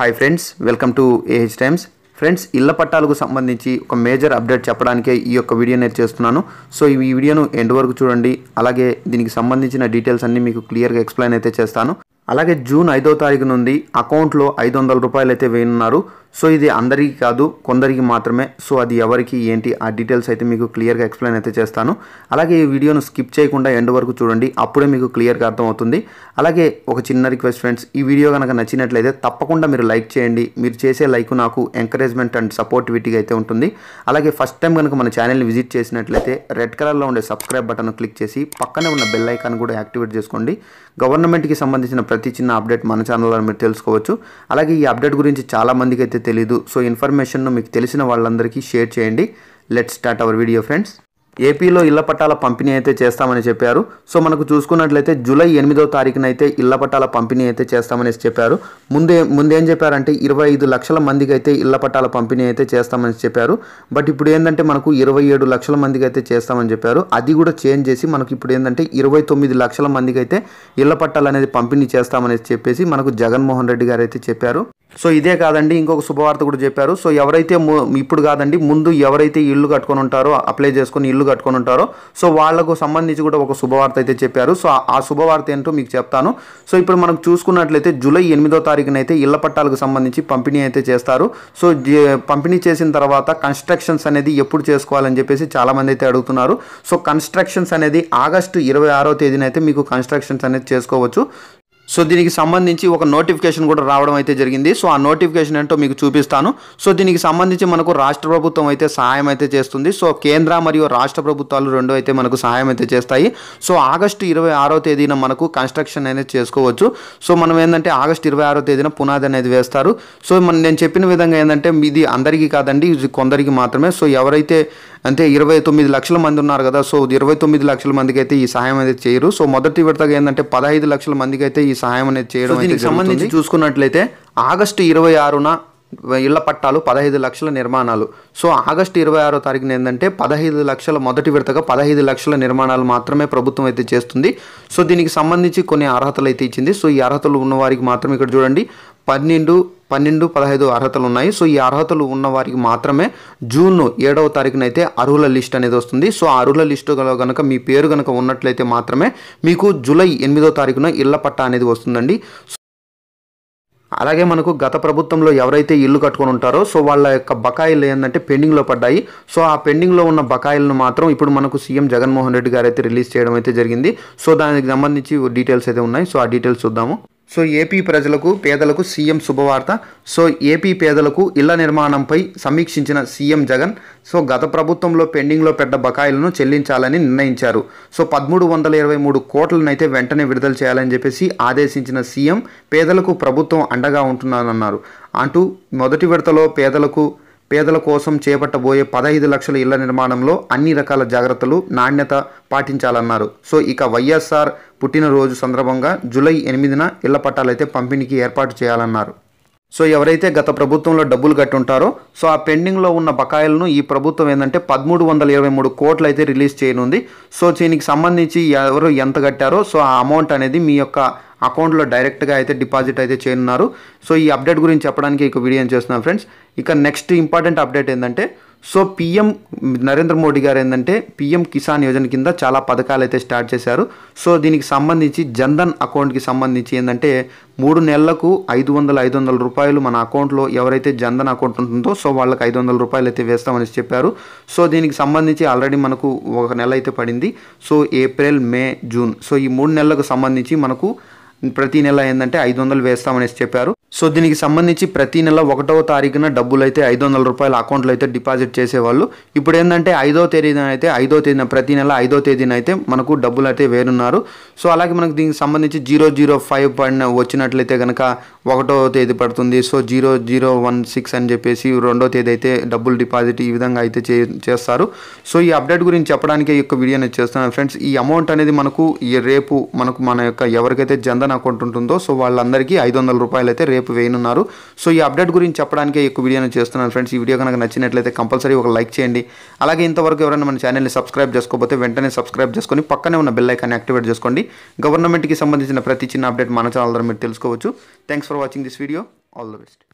hi friends welcome to A H times friends ఇళ్ల పట్టాలకు సంబంధించి ఒక మేజర్ అప్డేట్ చెప్పడానికే ఈ యొక్క వీడియో నేను చేస్తున్నాను సో ఈ వీడియోను ఎండ్ వరకు చూడండి అలాగే దీనికి సంబంధించిన డీటెయిల్స్ అన్నీ మీకు క్లియర్గా ఎక్స్ప్లెయిన్ అయితే చేస్తాను అలాగే జూన్ ఐదో తారీఖు నుండి అకౌంట్లో ఐదు వందల రూపాయలు అయితే వేయనున్నారు సో ఇది అందరికీ కాదు కొందరికి మాత్రమే సో అది ఎవరికి ఏంటి ఆ డీటెయిల్స్ అయితే మీకు క్లియర్గా ఎక్స్ప్లెయిన్ అయితే చేస్తాను అలాగే ఈ వీడియోను స్కిప్ చేయకుండా ఎండ్ వరకు చూడండి అప్పుడే మీకు క్లియర్గా అర్థమవుతుంది అలాగే ఒక చిన్న రిక్వెస్ట్ ఫ్రెండ్స్ ఈ వీడియో కనుక నచ్చినట్లయితే తప్పకుండా మీరు లైక్ చేయండి మీరు చేసే లైక్ నాకు ఎంకరేజ్మెంట్ అండ్ సపోర్టివిటీగా అయితే ఉంటుంది అలాగే ఫస్ట్ టైం కనుక మన ఛానల్ని విజిట్ చేసినట్లయితే రెడ్ కలర్లో ఉండే సబ్స్క్రైబ్ బటన్ క్లిక్ చేసి పక్కనే ఉన్న బెల్ ఐకాన్ కూడా యాక్టివేట్ చేసుకోండి గవర్నమెంట్కి సంబంధించిన ప్రతి చిన్న అప్డేట్ మన ఛానల్లో మీరు తెలుసుకోవచ్చు అలాగే ఈ అప్డేట్ గురించి చాలామందికి అయితే అయితే తెలీదు సో ఇన్ఫర్మేషన్ను మీకు తెలిసిన వాళ్ళందరికీ షేర్ చేయండి let start our video friends ఏపీలో ఇళ్ల పట్టాల పంపిణీ అయితే చేస్తామని చెప్పారు సో మనకు చూసుకున్నట్లయితే జూలై ఎనిమిదో తారీఖున అయితే ఇళ్ల పట్టాల పంపిణీ అయితే చేస్తామని చెప్పారు ముందే ముందేం చెప్పారంటే ఇరవై ఐదు లక్షల మందికి అయితే ఇళ్ల పట్టాల పంపిణీ అయితే చేస్తామని చెప్పారు బట్ ఇప్పుడు ఏంటంటే మనకు ఇరవై ఏడు లక్షల మందికి అయితే చేస్తామని చెప్పారు అది కూడా చేంజ్ చేసి మనకు ఇప్పుడు ఏంటంటే ఇరవై తొమ్మిది లక్షల మందికి అయితే ఇళ్ల పట్టాలు అనేది పంపిణీ చేస్తామని చెప్పేసి మనకు జగన్మోహన్ రెడ్డి గారు అయితే చెప్పారు సో ఇదే కాదండి ఇంకొక శుభవార్త కూడా చెప్పారు సో ఎవరైతే ఇప్పుడు కాదండి ముందు ఎవరైతే ఇల్లు కట్టుకొని ఉంటారో అప్లై చేసుకొని ఇల్లు కట్టుకొని ఉంటారో సో వాళ్లకు సంబంధించి కూడా ఒక శుభవార్త అయితే చెప్పారు సో ఆ శుభవార్త ఏంటో మీకు చెప్తాను సో ఇప్పుడు మనం చూసుకున్నట్లయితే జూలై ఎనిమిదో తారీఖున అయితే ఇళ్ల పట్టాలకు సంబంధించి పంపిణీ అయితే చేస్తారు సో పంపిణీ చేసిన తర్వాత కన్స్ట్రక్షన్స్ అనేది ఎప్పుడు చేసుకోవాలని చెప్పేసి చాలామంది అయితే అడుగుతున్నారు సో కన్స్ట్రక్షన్స్ అనేది ఆగస్టు ఇరవై ఆరో తేదీన అయితే మీకు కన్స్ట్రక్షన్స్ అనేది చేసుకోవచ్చు సో దీనికి సంబంధించి ఒక నోటిఫికేషన్ కూడా రావడం అయితే జరిగింది సో ఆ నోటిఫికేషన్ ఏంటో మీకు చూపిస్తాను సో దీనికి సంబంధించి మనకు రాష్ట్ర ప్రభుత్వం అయితే సహాయం అయితే చేస్తుంది సో కేంద్ర మరియు రాష్ట్ర ప్రభుత్వాలు రెండు అయితే మనకు సహాయం అయితే చేస్తాయి సో ఆగస్టు ఇరవై ఆరో తేదీన మనకు కన్స్ట్రక్షన్ అనేది చేసుకోవచ్చు సో మనం ఏంటంటే ఆగస్టు ఇరవై ఆరో తేదీన పునాది అనేది వేస్తారు సో మనం నేను చెప్పిన విధంగా ఏంటంటే ఇది అందరికీ కాదండి ఇది కొందరికి మాత్రమే సో ఎవరైతే అంటే ఇరవై తొమ్మిది లక్షల మంది ఉన్నారు కదా సో ఇరవై తొమ్మిది లక్షల మందికి అయితే ఈ సహాయం అనేది చేయరు సో మొదటి విడతగా ఏంటంటే పదహైదు లక్షల మందికి అయితే ఈ సహాయం అనేది చేయడం దీనికి సంబంధించి చూసుకున్నట్లయితే ఆగస్టు ఇరవై ఆరున ఇళ్ల పట్టాలు పదహైదు లక్షల నిర్మాణాలు సో ఆగస్టు ఇరవై ఆరో తారీఖున ఏంటంటే పదహైదు లక్షల మొదటి విడతగా పదహైదు లక్షల నిర్మాణాలు మాత్రమే ప్రభుత్వం అయితే చేస్తుంది సో దీనికి సంబంధించి కొన్ని అర్హతలు అయితే ఇచ్చింది సో ఈ అర్హతలు ఉన్న వారికి మాత్రం ఇక్కడ చూడండి పన్నెండు పన్నెండు పదహైదు అర్హతలు ఉన్నాయి సో ఈ అర్హతలు ఉన్న వారికి మాత్రమే జూన్ ఏడవ తారీఖునైతే అర్హుల లిస్ట్ అనేది వస్తుంది సో ఆ అర్హుల లిస్టులో కనుక మీ పేరు కనుక ఉన్నట్లయితే మాత్రమే మీకు జూలై ఎనిమిదో తారీఖున ఇళ్ల పట్టా అనేది వస్తుందండి అలాగే మనకు గత ప్రభుత్వంలో ఎవరైతే ఇల్లు కట్టుకొని ఉంటారో సో వాళ్ళ యొక్క బకాయిలు ఏంటంటే పెండింగ్లో పడ్డాయి సో ఆ పెండింగ్లో ఉన్న బకాయిలను మాత్రం ఇప్పుడు మనకు సీఎం జగన్మోహన్ రెడ్డి గారు అయితే రిలీజ్ చేయడం అయితే జరిగింది సో దానికి సంబంధించి డీటెయిల్స్ అయితే ఉన్నాయి సో ఆ డీటెయిల్స్ చూద్దాము సో ఏపీ ప్రజలకు పేదలకు సీఎం శుభవార్త సో ఏపీ పేదలకు ఇళ్ల నిర్మాణంపై సమీక్షించిన సీఎం జగన్ సో గత ప్రభుత్వంలో పెండింగ్లో పెట్ట బకాయిలను చెల్లించాలని నిర్ణయించారు సో పదమూడు వందల ఇరవై మూడు కోట్లనైతే వెంటనే విడుదల చేయాలని చెప్పేసి ఆదేశించిన సీఎం పేదలకు ప్రభుత్వం అండగా ఉంటున్నానన్నారు అంటూ మొదటి విడతలో పేదలకు పేదల కోసం చేపట్టబోయే పదహైదు లక్షల ఇళ్ల నిర్మాణంలో అన్ని రకాల జాగ్రత్తలు నాణ్యత పాటించాలన్నారు సో ఇక వైఎస్ఆర్ పుట్టినరోజు సందర్భంగా జూలై ఎనిమిదిన ఇళ్ల పట్టాలైతే పంపిణీకి ఏర్పాటు చేయాలన్నారు సో ఎవరైతే గత ప్రభుత్వంలో డబ్బులు కట్టుంటారో సో ఆ పెండింగ్లో ఉన్న బకాయిలను ఈ ప్రభుత్వం ఏంటంటే పదమూడు వందల ఇరవై మూడు కోట్లు అయితే రిలీజ్ చేయనుంది సో దీనికి సంబంధించి ఎవరు ఎంత కట్టారో సో ఆ అమౌంట్ అనేది మీ యొక్క అకౌంట్లో డైరెక్ట్గా అయితే డిపాజిట్ అయితే చేయనున్నారు సో ఈ అప్డేట్ గురించి చెప్పడానికి ఇక వీడియో చేస్తున్నాను ఫ్రెండ్స్ ఇక నెక్స్ట్ ఇంపార్టెంట్ అప్డేట్ ఏంటంటే సో పీఎం నరేంద్ర మోడీ గారు ఏంటంటే పీఎం కిసాన్ యోజన కింద చాలా పథకాలు అయితే స్టార్ట్ చేశారు సో దీనికి సంబంధించి జన్ధన్ అకౌంట్కి సంబంధించి ఏంటంటే మూడు నెలలకు ఐదు వందల ఐదు వందల రూపాయలు మన అకౌంట్లో ఎవరైతే జన్ధన్ అకౌంట్ ఉంటుందో సో వాళ్ళకి ఐదు వందల రూపాయలు అయితే వేస్తామని చెప్పారు సో దీనికి సంబంధించి ఆల్రెడీ మనకు ఒక నెల అయితే పడింది so April May June so ఈ మూడు నెలలకు సంబంధించి మనకు ప్రతి నెల ఏంటంటే ఐదు వందలు వేస్తామనేసి చెప్పారు సో దీనికి సంబంధించి ప్రతి నెల ఒకటవ తారీఖున డబ్బులు అయితే ఐదు వందల రూపాయల అకౌంట్లో అయితే డిపాజిట్ చేసేవాళ్ళు ఇప్పుడు ఏంటంటే ఐదో తేదీన అయితే ఐదో తేదీన ప్రతి నెల ఐదో తేదీన అయితే మనకు డబ్బులు అయితే వేరున్నారు సో అలాగే మనకు దీనికి సంబంధించి జీరో జీరో ఫైవ్ పాయింట్ వచ్చినట్లయితే కనుక ఒకటో తేదీ పడుతుంది so zero zero one six అని చెప్పేసి రెండో తేదీ అయితే డబ్బులు డిపాజిట్ ఈ విధంగా అయితే చే చేస్తారు సో ఈ అప్డేట్ గురించి చెప్పడానికి ఈ యొక్క వీడియో నేను చేస్తున్నాను ఫ్రెండ్స్ ఈ అమౌంట్ అనేది మనకు ఈ రేపు మనకు మన యొక్క ఎవరికైతే జన్ధన్ అకౌంట్ ఉంటుందో సో వాళ్ళందరికీ ఐదు వందల రూపాయలు అయితే రేపు వేయనున్నారు సో ఈ అప్డేట్ గురించి చెప్పడానికే వీడియో నేను చేస్తున్నాను ఫ్రెండ్స్ ఈ వీడియో కనుక నచ్చినట్లయితే కంపల్సరీ ఒక లైక్ చేయండి అలాగే ఇంతవరకు ఎవరైనా మన ఛానల్ని సబ్స్క్రైబ్ చేసుకోకపోతే వెంటనే సబ్స్క్రైబ్ చేసుకొని పక్కనే ఉన్న బెల్ ఐకాన్ని యాక్టివేట్ చేసుకోండి గవర్నమెంట్కి సంబంధించిన ప్రతి చిన్న అప్డేట్ మన ఛానల్ ద్వారా మీరు తెలుసుకోవచ్చు thanks for watching this video all the best